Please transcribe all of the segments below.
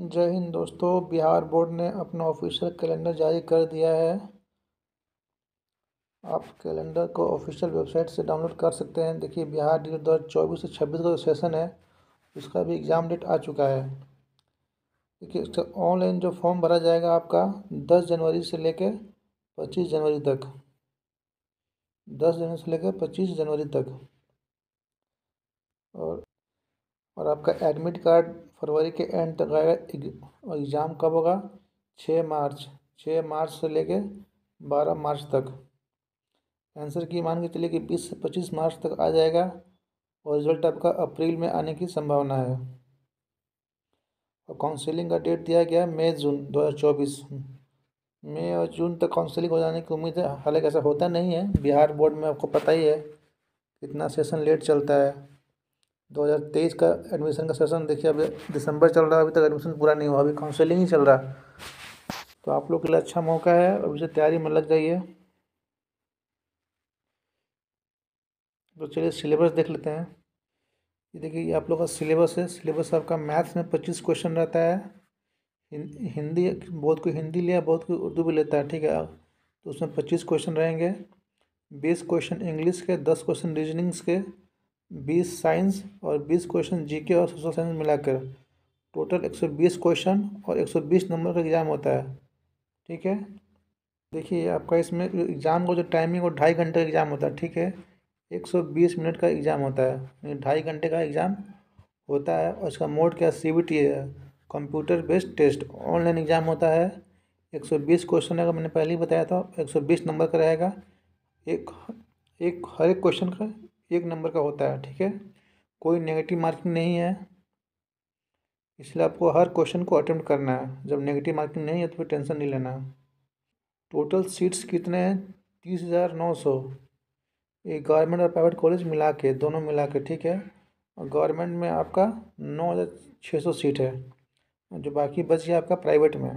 जय हिंद दोस्तों बिहार बोर्ड ने अपना ऑफिशियल कैलेंडर जारी कर दिया है आप कैलेंडर को ऑफिशियल वेबसाइट से डाउनलोड कर सकते हैं देखिए बिहार डी दो हज़ार चौबीस से छब्बीस का जो सेशन है उसका भी एग्ज़ाम डेट आ चुका है देखिए इसका ऑनलाइन जो फॉर्म भरा जाएगा आपका दस जनवरी से लेकर पच्चीस जनवरी तक दस जनवरी से लेकर पच्चीस जनवरी तक और और आपका एडमिट कार्ड फरवरी के एंड तक आएगा एग्ज़ाम कब होगा छः मार्च छः मार्च से लेके बारह मार्च तक आंसर की मान के चलिए कि बीस से पच्चीस मार्च तक आ जाएगा और रिजल्ट आपका अप्रैल में आने की संभावना है और काउंसलिंग का डेट दिया गया मई जून चौबीस मई और जून तक काउंसलिंग हो जाने की उम्मीद है हालांकि ऐसा होता नहीं है बिहार बोर्ड में आपको पता ही है कितना सेशन लेट चलता है 2023 का एडमिशन का सेशन देखिए अभी दिसंबर चल रहा है अभी तक एडमिशन पूरा नहीं हुआ अभी काउंसलिंग ही चल रहा है तो आप लोग के लिए अच्छा मौका है अभी से तैयारी में लग जाइए तो चलिए सिलेबस देख लेते हैं ये देखिए ये आप लोग का सिलेबस है सिलेबस आपका मैथ्स में पच्चीस क्वेश्चन रहता है हिंदी बहुत कोई हिंदी लिया बहुत कोई उर्दू भी लेता है ठीक है तो उसमें पच्चीस क्वेश्चन रहेंगे बीस क्वेश्चन इंग्लिश के दस क्वेश्चन रीजनिंग्स के बीस साइंस और बीस क्वेश्चन जीके और सोशल साइंस मिलाकर टोटल एक सौ बीस क्वेश्चन और एक सौ बीस नंबर का एग्ज़ाम होता है ठीक है देखिए आपका इसमें एग्ज़ाम का जो टाइमिंग वो ढाई घंटे का एग्ज़ाम होता है ठीक है एक सौ बीस मिनट का एग्ज़ाम होता है यानी ढाई घंटे का एग्ज़ाम होता है और इसका मोड क्या सी बी टी है computer based test online exam होता है एक सौ बीस क्वेश्चन रहेगा मैंने पहले ही बताया था एक सौ बीस नंबर का रहेगा एक एक हर एक क्वेश्चन का एक नंबर का होता है ठीक है कोई नेगेटिव मार्किंग नहीं है इसलिए आपको हर क्वेश्चन को अटेम्प्ट करना है जब नेगेटिव मार्किंग नहीं है तो फिर टेंशन नहीं लेना है टोटल सीट्स कितने हैं तीस हज़ार नौ सौ ये गवर्नमेंट और प्राइवेट कॉलेज मिला के दोनों मिला के ठीक है और गवर्नमेंट में आपका नौ हज़ार छः सौ सीट है जो बाकी बच गया आपका प्राइवेट में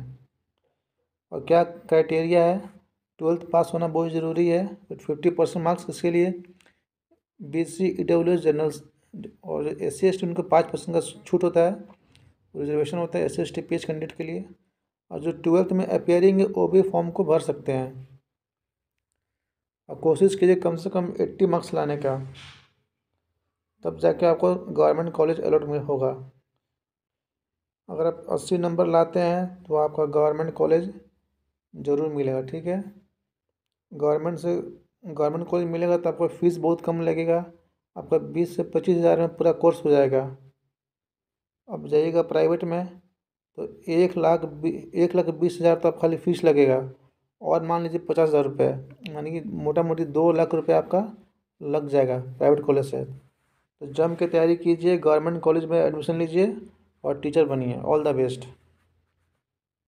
और क्या क्राइटेरिया है ट्वेल्थ पास होना बहुत ज़रूरी है फिफ्टी परसेंट मार्क्स इसके लिए B C E W generals और एस सी एस टी उनको पाँच परसेंट का छूट होता है रिजर्वेशन होता है S C S T P H candidate के लिए और जो ट्वेल्थ में अपेयरिंग है वो भी फॉर्म को भर सकते हैं और कोशिश कीजिए कम से कम एट्टी मार्क्स लाने का तब जाके आपको गवर्नमेंट कॉलेज अलॉट में होगा अगर आप अस्सी नंबर लाते हैं तो आपका गवर्नमेंट कॉलेज ज़रूर मिलेगा ठीक है गवर्नमेंट से गवर्नमेंट कॉलेज मिलेगा तो आपका फ़ीस बहुत कम लगेगा आपका बीस से पच्चीस हज़ार में पूरा कोर्स हो जाएगा अब जाइएगा प्राइवेट में तो एक लाख एक लाख बीस हज़ार तो आप खाली फीस लगेगा और मान लीजिए पचास हज़ार रुपये यानी कि मोटा मोटी दो लाख रुपये आपका लग जाएगा प्राइवेट कॉलेज से तो जम के तैयारी कीजिए गवर्नमेंट कॉलेज में एडमिशन लीजिए और टीचर बनिए ऑल द बेस्ट